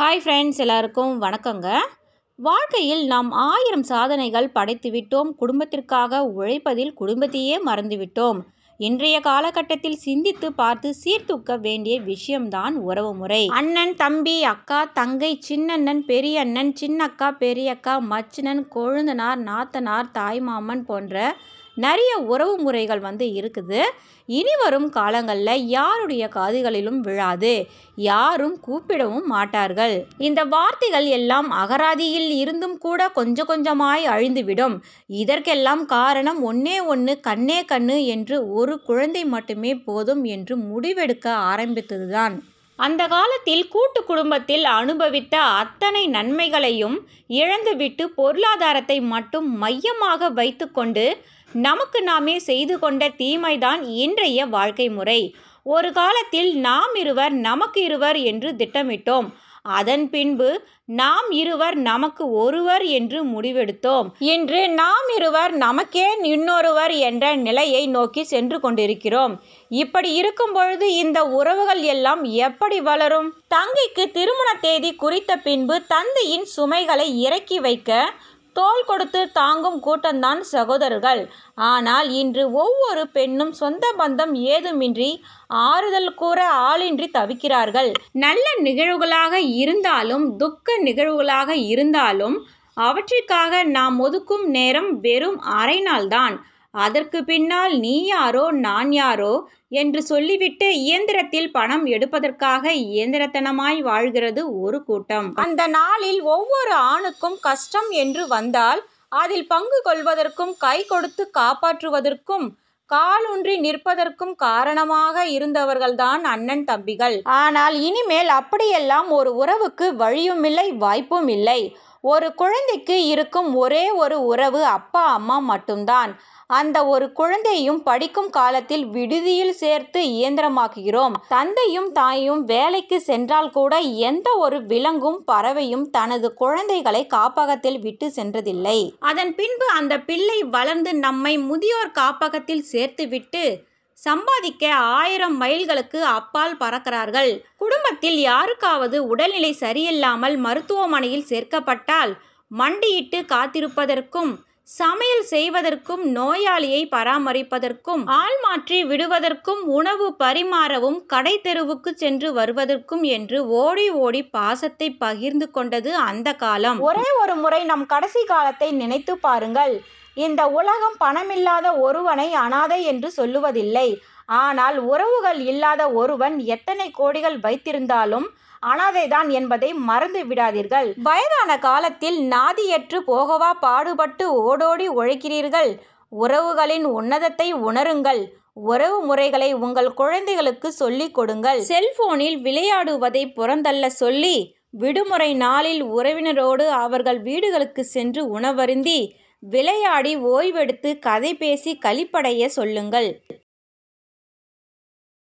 hi friends எல்லாருக்கும் வணக்கங்க வாழ்க்கையில் நாம் ஆயிரம் சாதனைகள் படைத்துவிட்டோம் குடும்பத்திற்காக உழைப்பதில் குடும்பத்தையே மறந்துவிட்டோம் இன்றைய காலகட்டத்தில் சிந்தித்து பார்த்து சீர்தூக்க வேண்டிய விஷயம்தான் உறவு முறை அண்ணன் தம்பி அக்கா தங்கை சின்னண்ணன் பெரியண்ணன் சின்னக்கா பெரியக்கா மச்சினன் கொழுந்தனார் நாத்தனார் தாய்மாமன் போன்ற நிறைய உறவு முறைகள் வந்து இருக்குது இனி வரும் காலங்களில் யாருடைய காதுகளிலும் விழாது யாரும் கூப்பிடவும் மாட்டார்கள் இந்த வார்த்தைகள் எல்லாம் அகராதியில் இருந்தும் கூட கொஞ்சம் கொஞ்சமாய் அழிந்துவிடும் இதற்கெல்லாம் காரணம் ஒன்னே ஒன்று கண்ணே கண்ணு என்று ஒரு குழந்தை மட்டுமே போதும் என்று முடிவெடுக்க ஆரம்பித்ததுதான் அந்த காலத்தில் கூட்டு குடும்பத்தில் அனுபவித்த அத்தனை நன்மைகளையும் இழந்துவிட்டு பொருளாதாரத்தை மட்டும் மையமாக வைத்துக்கொண்டு நமக்கு நாமே செய்து கொண்ட தீமைதான் இன்றைய வாழ்க்கை முறை ஒரு காலத்தில் நாம் இருவர் நமக்கு இருவர் என்று திட்டமிட்டோம் அதன் பின்பு நாம் இருவர் நமக்கு ஒருவர் என்று முடிவெடுத்தோம் இன்று நாம் இருவர் நமக்கே இன்னொருவர் என்ற நிலையை நோக்கி சென்று கொண்டிருக்கிறோம் இப்படி இருக்கும் பொழுது இந்த உறவுகள் எல்லாம் எப்படி வளரும் தங்கைக்கு திருமண தேதி குறித்த பின்பு தந்தையின் சுமைகளை இறக்கி வைக்க தோல் கொடுத்து தாங்கும் கூட்டம்தான் சகோதரர்கள் ஆனால் இன்று ஒவ்வொரு பெண்ணும் சொந்த பந்தம் ஏதுமின்றி ஆறுதல் கூற ஆளின்றி தவிக்கிறார்கள் நல்ல நிகழ்வுகளாக இருந்தாலும் துக்க நிகழ்வுகளாக இருந்தாலும் அவற்றிற்காக நாம் ஒதுக்கும் நேரம் வெறும் அரை நாள்தான் அதற்கு பின்னால் நீ யாரோ நான் யாரோ என்று சொல்லிவிட்டு இயந்திரத்தில் பணம் எடுப்பதற்காக இயந்திரத்தனமாய் வாழ்கிறது ஒரு கூட்டம் அந்த நாளில் ஒவ்வொரு ஆணுக்கும் கஷ்டம் என்று வந்தால் அதில் பங்கு கொள்வதற்கும் கை கொடுத்து காப்பாற்றுவதற்கும் காலூன்றி நிற்பதற்கும் காரணமாக இருந்தவர்கள்தான் அண்ணன் தம்பிகள் ஆனால் இனிமேல் அப்படியெல்லாம் ஒரு உறவுக்கு வழியும் இல்லை வாய்ப்பும் இல்லை ஒரு குழந்தைக்கு இருக்கும் ஒரே ஒரு உறவு அப்பா அம்மா மட்டும்தான் அந்த ஒரு குழந்தையும் படிக்கும் காலத்தில் விடுதியில் சேர்த்து இயந்திரமாக்குகிறோம் தந்தையும் தாயும் வேலைக்கு சென்றால் கூட எந்த ஒரு விலங்கும் பறவையும் தனது குழந்தைகளை காப்பகத்தில் விட்டு சென்றதில்லை அதன் பின்பு அந்த பிள்ளை வளர்ந்து நம்மை முதியோர் காப்பகத்தில் சேர்த்துவிட்டு சம்பாதிக்க ஆயிரம் மைல்களுக்கு அப்பால் பறக்கிறார்கள் குடும்பத்தில் யாருக்காவது உடல்நிலை சரியில்லாமல் மருத்துவமனையில் சேர்க்கப்பட்டால் மண்டியிட்டு காத்திருப்பதற்கும் சமையல் செய்வதற்கும் நோயாளியை பராமரிப்பதற்கும் ஆள் மாற்றி விடுவதற்கும் உணவு பரிமாறவும் கடை தெருவுக்கு சென்று வருவதற்கும் என்று ஓடி ஓடி பாசத்தை பகிர்ந்து கொண்டது அந்த காலம் ஒரே ஒரு முறை நம் கடைசி காலத்தை நினைத்து பாருங்கள் இந்த உலகம் பணமில்லாத ஒருவனை அனாதை என்று சொல்லுவதில்லை ஆனால் உறவுகள் இல்லாத ஒருவன் எத்தனை கோடிகள் வைத்திருந்தாலும் அனாதைதான் என்பதை மறந்து விடாதீர்கள் வயதான காலத்தில் நாதியற்று போகவா பாடுபட்டு ஓடோடி உழைக்கிறீர்கள் உறவுகளின் உன்னதத்தை உணருங்கள் உறவு முறைகளை உங்கள் குழந்தைகளுக்கு சொல்லிக் கொடுங்கள் செல்போனில் விளையாடுவதை புறந்தள்ள சொல்லி விடுமுறை நாளில் உறவினரோடு அவர்கள் வீடுகளுக்கு சென்று உணவருந்தி விளையாடி ஓய்வெடுத்து கதை பேசி கழிப்படைய சொல்லுங்கள்